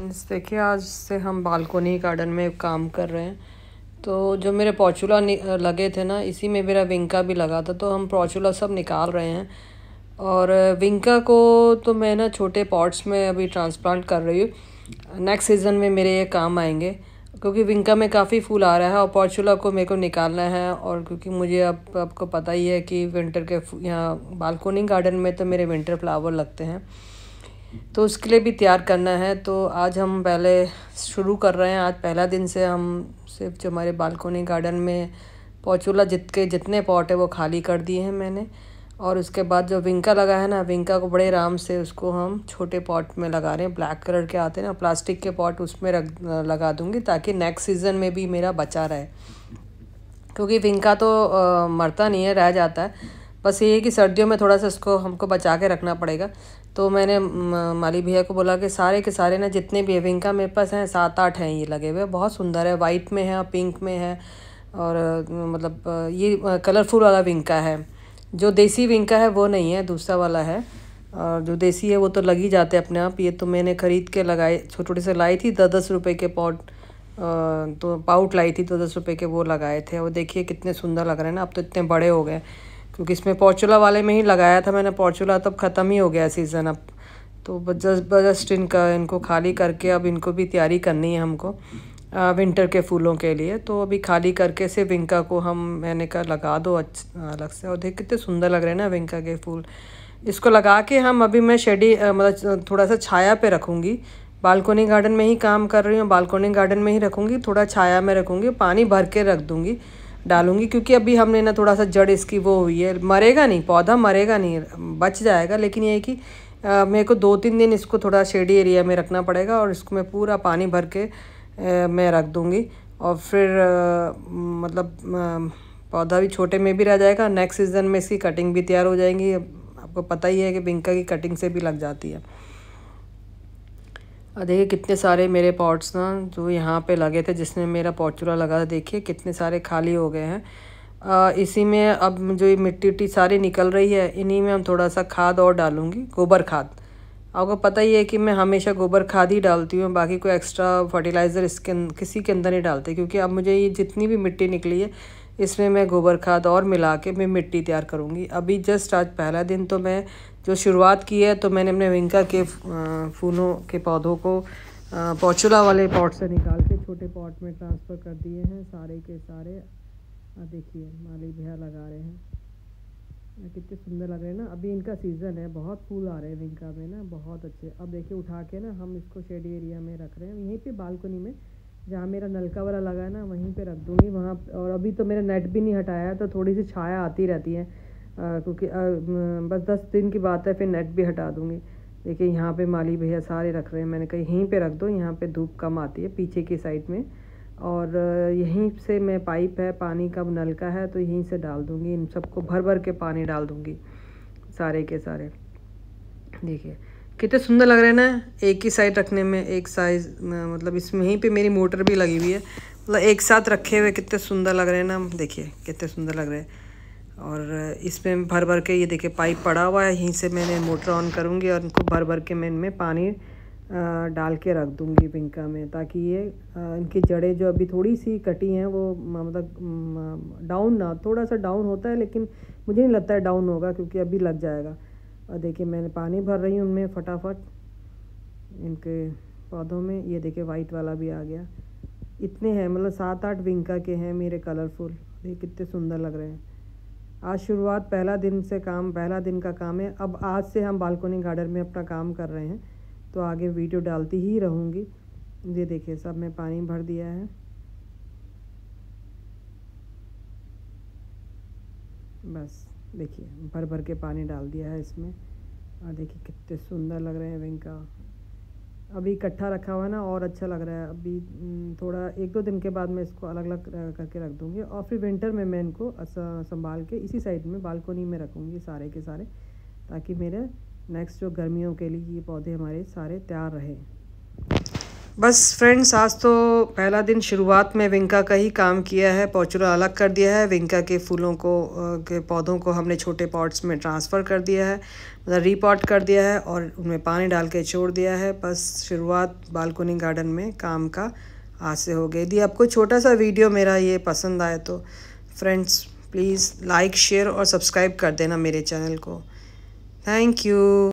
friends देखिए आज से हम बालकोनी गार्डन में काम कर रहे हैं तो जो मेरे पॉचूला लगे थे ना इसी में मेरा विंका भी लगा था तो हम पॉचूला सब निकाल रहे हैं और विंका को तो मैं ना छोटे पॉट्स में अभी ट्रांसप्लांट कर रही हूँ नेक्स्ट सीज़न में मेरे ये काम आएंगे क्योंकि विंका में काफ़ी फूल आ रहा है और पॉचूला को मेरे को निकालना है और क्योंकि मुझे अब आपको पता ही है कि विंटर के यहाँ बालकोनी गार्डन में तो मेरे विंटर फ्लावर लगते हैं तो उसके लिए भी तैयार करना है तो आज हम पहले शुरू कर रहे हैं आज पहला दिन से हम सिर्फ जो हमारे बालकोनी गार्डन में पौचूला जित के जितने पॉट है वो खाली कर दिए हैं मैंने और उसके बाद जो विंका लगा है ना विंका को बड़े आराम से उसको हम छोटे पॉट में लगा रहे हैं ब्लैक कलर के आते हैं ना प्लास्टिक के पॉट उसमें रख लगा दूँगी ताकि नेक्स्ट सीज़न में भी मेरा बचा रहे क्योंकि विंका तो आ, मरता नहीं है रह जाता है बस ये है कि सर्दियों में थोड़ा सा इसको हमको बचा के रखना पड़ेगा तो मैंने माली भैया को बोला कि सारे के सारे ना जितने भी विंका मेरे पास हैं सात आठ हैं ये लगे हुए बहुत सुंदर है वाइट में है और पिंक में है और मतलब ये कलरफुल वाला विंका है जो देसी विंका है वो नहीं है दूसरा वाला है और जो देसी है वो तो लग ही जाते हैं अपने आप ये तो मैंने ख़रीद के लगाए छोटे छोटे से लाई थी दस दस रुपये के पॉट तो पाउट लाई थी दस दस रुपये के वो लगाए थे और देखिए कितने सुंदर लग रहे हैं ना अब तो इतने बड़े हो गए क्योंकि इसमें पोर्चुला वाले में ही लगाया था मैंने पॉचुला तो अब ख़त्म ही हो गया सीज़न अब तो जस्ट बजस्ट इनका इनको खाली करके अब इनको भी तैयारी करनी है हमको विंटर के फूलों के लिए तो अभी खाली करके से विंका को हम मैंने कहा लगा दो अच्छा अलग से और देख कितने सुंदर लग रहे हैं ना विंका के फूल इसको लगा के हम अभी मैं शेडी मतलब थोड़ा सा छाया पे रखूँगी बालकोनी गार्डन में ही काम कर रही हूँ बालकोनी गार्डन में ही रखूँगी थोड़ा छाया में रखूँगी पानी भर के रख दूँगी डालूंगी क्योंकि अभी हमने ना थोड़ा सा जड़ इसकी वो हुई है मरेगा नहीं पौधा मरेगा नहीं बच जाएगा लेकिन ये कि मेरे को दो तीन दिन इसको थोड़ा शेडी एरिया में रखना पड़ेगा और इसको मैं पूरा पानी भर के आ, मैं रख दूँगी और फिर आ, मतलब पौधा भी छोटे में भी रह जाएगा नेक्स्ट सीज़न में इसकी कटिंग भी तैयार हो जाएंगी आपको पता ही है कि बिंका की कटिंग से भी लग जाती है और देखिए कितने सारे मेरे पॉट्स ना जो यहाँ पे लगे थे जिसमें मेरा पॉट चूल्हा लगा था देखिए कितने सारे खाली हो गए हैं आ, इसी में अब जो ये मिट्टी उट्टी सारी निकल रही है इन्हीं में हम थोड़ा सा खाद और डालूँगी गोबर खाद आपको पता ही है कि मैं हमेशा गोबर खाद ही डालती हूँ बाकी कोई एक्स्ट्रा फर्टिलाइज़र इसके अं-, किसी के अंदर नहीं डालते क्योंकि अब मुझे ये जितनी भी मिट्टी निकली है इसमें मैं गोबर खाद और मिला के मैं मिट्टी तैयार करूँगी अभी जस्ट आज पहला दिन तो मैं जो शुरुआत की है तो मैंने अपने विंका के फूलों के पौधों को पौचुला वाले पॉट से निकाल के छोटे पॉट में ट्रांसफ़र कर दिए हैं सारे के सारे देखिए माली भैया लगा रहे हैं कितने सुंदर लग रहे हैं ना अभी इनका सीज़न है बहुत फूल आ रहे हैं इनका में ना बहुत अच्छे अब देखिए उठा के ना हम इसको शेड एरिया में रख रहे हैं यहीं पे बालकनी में जहाँ मेरा नलका वाला लगा है ना वहीं पे रख दूँगी वहाँ और अभी तो मेरा नेट भी नहीं हटाया तो थोड़ी सी छाया आती रहती है क्योंकि बस दस दिन की बात है फिर नेट भी हटा दूँगी देखिए यहाँ पर माली भैया सारे रख रहे हैं मैंने कहा यहीं पर रख दो यहाँ पर धूप कम आती है पीछे की साइड में और यहीं से मैं पाइप है पानी का नलका है तो यहीं से डाल दूँगी इन सबको भर भर के पानी डाल दूँगी सारे के सारे देखिए कितने सुंदर लग रहे हैं ना एक ही साइड रखने में एक साइज मतलब इसमें ही पे मेरी मोटर भी लगी हुई है मतलब एक साथ रखे हुए कितने सुंदर लग रहे हैं ना देखिए कितने सुंदर लग रहे हैं और इसमें भर भर के ये देखिए पाइप पड़ा हुआ है यहीं से मैंने मोटर ऑन करूँगी और इनको भर भर के मैं इनमें पानी डाल के रख दूँगी पिंका में ताकि ये इनकी जड़ें जो अभी थोड़ी सी कटी हैं वो मतलब डाउन ना थोड़ा सा डाउन होता है लेकिन मुझे नहीं लगता है डाउन होगा क्योंकि अभी लग जाएगा और देखिए मैंने पानी भर रही हूँ उनमें फटाफट इनके पौधों में ये देखिए वाइट वाला भी आ गया इतने हैं मतलब सात आठ विंका के हैं मेरे कलरफुल ये कितने सुंदर लग रहे हैं आज शुरुआत पहला दिन से काम पहला दिन का काम है अब आज से हम बालकोनी गार्डन में अपना काम कर रहे हैं तो आगे वीडियो डालती ही रहूँगी ये देखिए सब में पानी भर दिया है बस देखिए भर भर के पानी डाल दिया है इसमें और देखिए कितने सुंदर लग रहे हैं विंका अभी इकट्ठा रखा हुआ है ना और अच्छा लग रहा है अभी थोड़ा एक दो दिन के बाद मैं इसको अलग अलग करके रख दूँगी और फिर विंटर में मैं इनको संभाल के इसी साइड में बालकोनी में रखूँगी सारे के सारे ताकि मेरे नेक्स्ट जो गर्मियों के लिए ये पौधे हमारे सारे तैयार रहे बस फ्रेंड्स आज तो पहला दिन शुरुआत में विंका का ही काम किया है पौचूरा अलग कर दिया है विंका के फूलों को के पौधों को हमने छोटे पॉट्स में ट्रांसफ़र कर दिया है मतलब रीपॉट कर दिया है और उनमें पानी डाल के छोड़ दिया है बस शुरुआत बालकोनी गार्डन में काम का आज से हो गई यदि आपको छोटा सा वीडियो मेरा ये पसंद आए तो फ्रेंड्स प्लीज़ लाइक शेयर और सब्सक्राइब कर देना मेरे चैनल को thank you